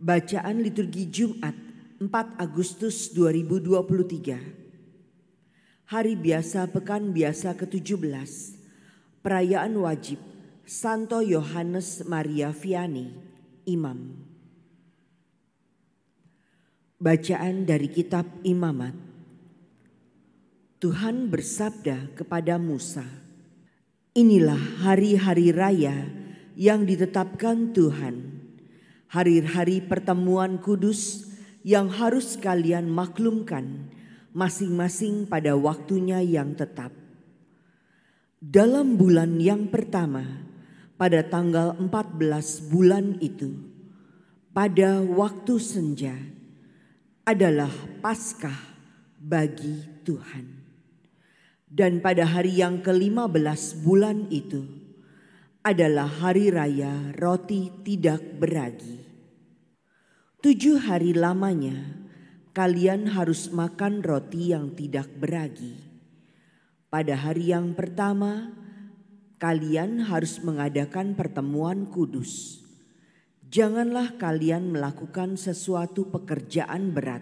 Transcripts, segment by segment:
Bacaan liturgi Jumat 4 Agustus 2023. Hari biasa pekan biasa ke-17. Perayaan wajib Santo Yohanes Maria Vianney, imam. Bacaan dari kitab Imamat. Tuhan bersabda kepada Musa, "Inilah hari-hari raya yang ditetapkan Tuhan." hari-hari pertemuan kudus yang harus kalian maklumkan masing-masing pada waktunya yang tetap. Dalam bulan yang pertama, pada tanggal 14 bulan itu, pada waktu senja, adalah Paskah bagi Tuhan. Dan pada hari yang kelima belas bulan itu, adalah hari raya roti tidak beragi. Tujuh hari lamanya kalian harus makan roti yang tidak beragi. Pada hari yang pertama, kalian harus mengadakan pertemuan kudus. Janganlah kalian melakukan sesuatu pekerjaan berat.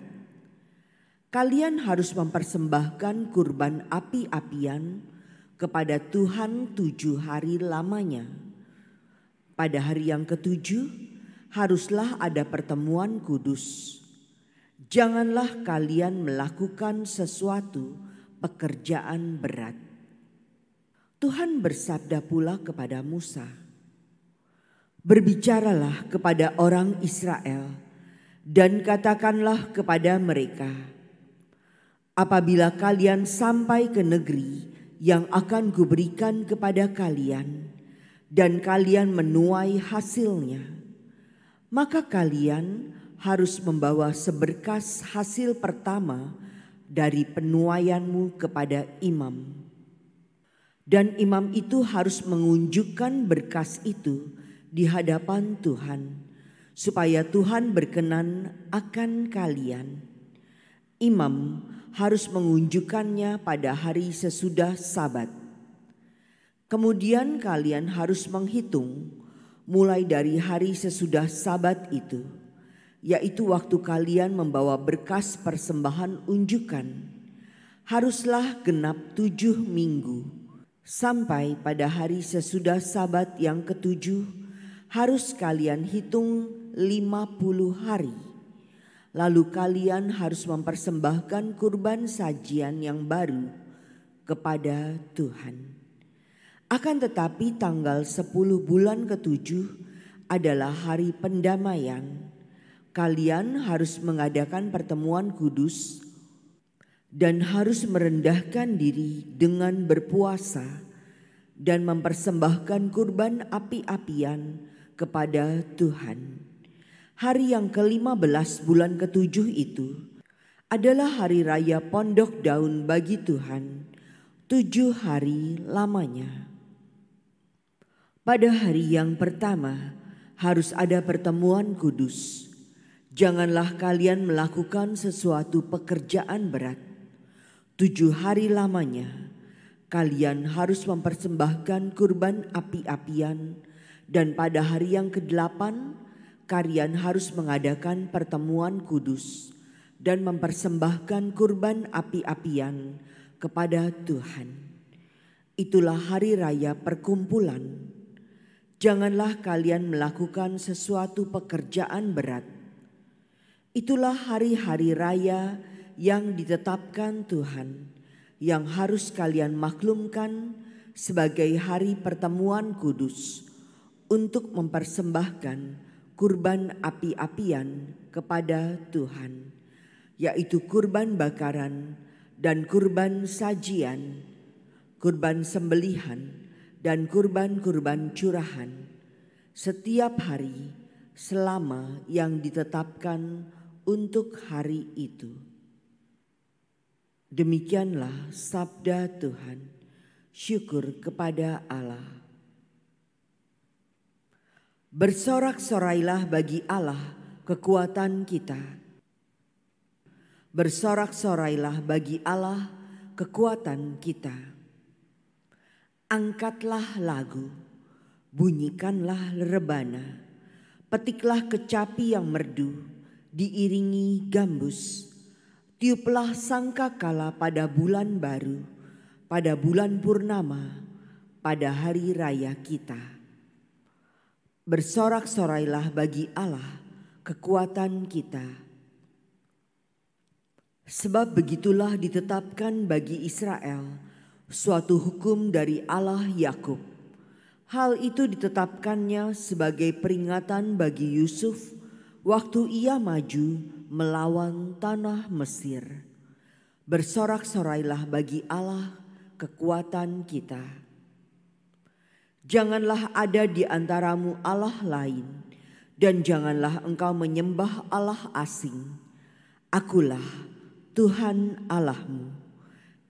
Kalian harus mempersembahkan kurban api-apian kepada Tuhan tujuh hari lamanya. Pada hari yang ketujuh haruslah ada pertemuan kudus. Janganlah kalian melakukan sesuatu pekerjaan berat. Tuhan bersabda pula kepada Musa, "Berbicaralah kepada orang Israel dan katakanlah kepada mereka, apabila kalian sampai ke negeri yang akan kuberikan kepada kalian dan kalian menuai hasilnya. Maka kalian harus membawa seberkas hasil pertama dari penuaianmu kepada imam. Dan imam itu harus mengunjukkan berkas itu di hadapan Tuhan supaya Tuhan berkenan akan kalian.' imam harus mengunjukkannya pada hari sesudah Sabat. Kemudian kalian harus menghitung mulai dari hari sesudah Sabat itu, yaitu waktu kalian membawa berkas persembahan unjukan. Haruslah genap tujuh minggu sampai pada hari sesudah Sabat yang ketujuh, harus kalian hitung lima puluh hari Lalu kalian harus mempersembahkan kurban sajian yang baru kepada Tuhan. Akan tetapi tanggal 10 bulan ketujuh adalah hari pendamaian. Kalian harus mengadakan pertemuan kudus dan harus merendahkan diri dengan berpuasa dan mempersembahkan kurban api-apian kepada Tuhan hari yang ke-15 bulan ketujuh itu adalah hari raya pondok daun bagi Tuhan, tujuh hari lamanya. Pada hari yang pertama harus ada pertemuan kudus. Janganlah kalian melakukan sesuatu pekerjaan berat. Tujuh hari lamanya kalian harus mempersembahkan kurban api-apian dan pada hari yang kedelapan kalian harus mengadakan pertemuan kudus dan mempersembahkan kurban api-apian kepada Tuhan. Itulah hari raya perkumpulan. Janganlah kalian melakukan sesuatu pekerjaan berat. Itulah hari-hari raya yang ditetapkan Tuhan, yang harus kalian maklumkan sebagai hari pertemuan kudus untuk mempersembahkan kurban api-apian kepada Tuhan, yaitu kurban bakaran dan kurban sajian, kurban sembelihan, dan kurban-kurban curahan setiap hari selama yang ditetapkan untuk hari itu. Demikianlah sabda Tuhan. Syukur kepada Allah. Bersorak-sorailah bagi Allah kekuatan kita. Bersorak-sorailah bagi Allah kekuatan kita. Angkatlah lagu, bunyikanlah rebana, petiklah kecapi yang merdu, diiringi gambus. Tiuplah sangkakala pada bulan baru, pada bulan purnama, pada hari raya kita bersorak-sorailah bagi Allah kekuatan kita. Sebab begitulah ditetapkan bagi Israel suatu hukum dari Allah Yakub. Hal itu ditetapkannya sebagai peringatan bagi Yusuf waktu ia maju melawan tanah Mesir. Bersorak-sorailah bagi Allah kekuatan kita. Janganlah ada di antaramu Allah lain, dan janganlah engkau menyembah Allah asing. Akulah Tuhan Allahmu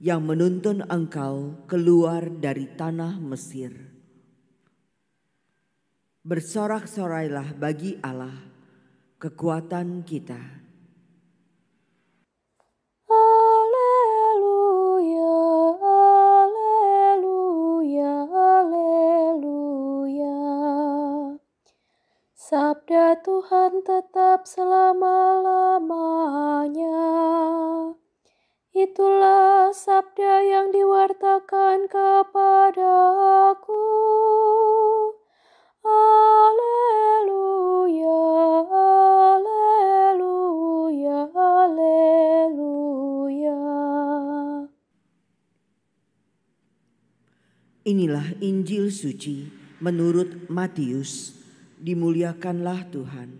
yang menuntun engkau keluar dari tanah Mesir. Bersorak-sorailah bagi Allah kekuatan kita Sabda Tuhan tetap selama-lamanya. Itulah sabda yang diwartakan kepadaku. aku. Haleluya, haleluya, haleluya. Inilah Injil suci menurut Matius dimuliakanlah Tuhan.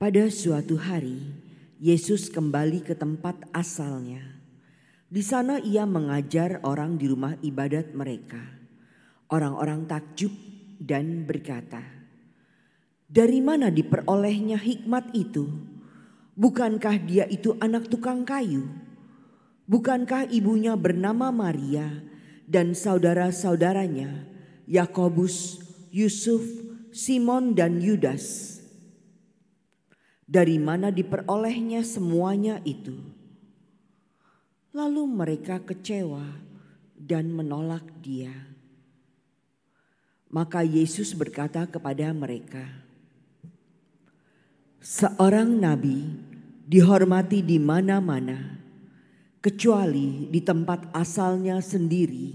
Pada suatu hari, Yesus kembali ke tempat asalnya. Di sana ia mengajar orang di rumah ibadat mereka. Orang-orang takjub dan berkata, "Dari mana diperolehnya hikmat itu? Bukankah dia itu anak tukang kayu? Bukankah ibunya bernama Maria dan saudara-saudaranya Yakobus, Yusuf, Simon, dan Yudas. Dari mana diperolehnya semuanya itu? Lalu mereka kecewa dan menolak Dia. Maka Yesus berkata kepada mereka, "Seorang nabi dihormati di mana-mana." kecuali di tempat asalnya sendiri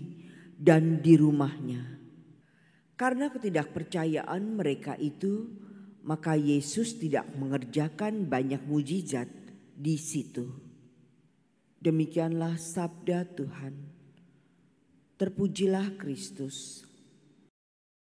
dan di rumahnya. Karena ketidakpercayaan mereka itu, maka Yesus tidak mengerjakan banyak mujizat di situ. Demikianlah sabda Tuhan. Terpujilah Kristus.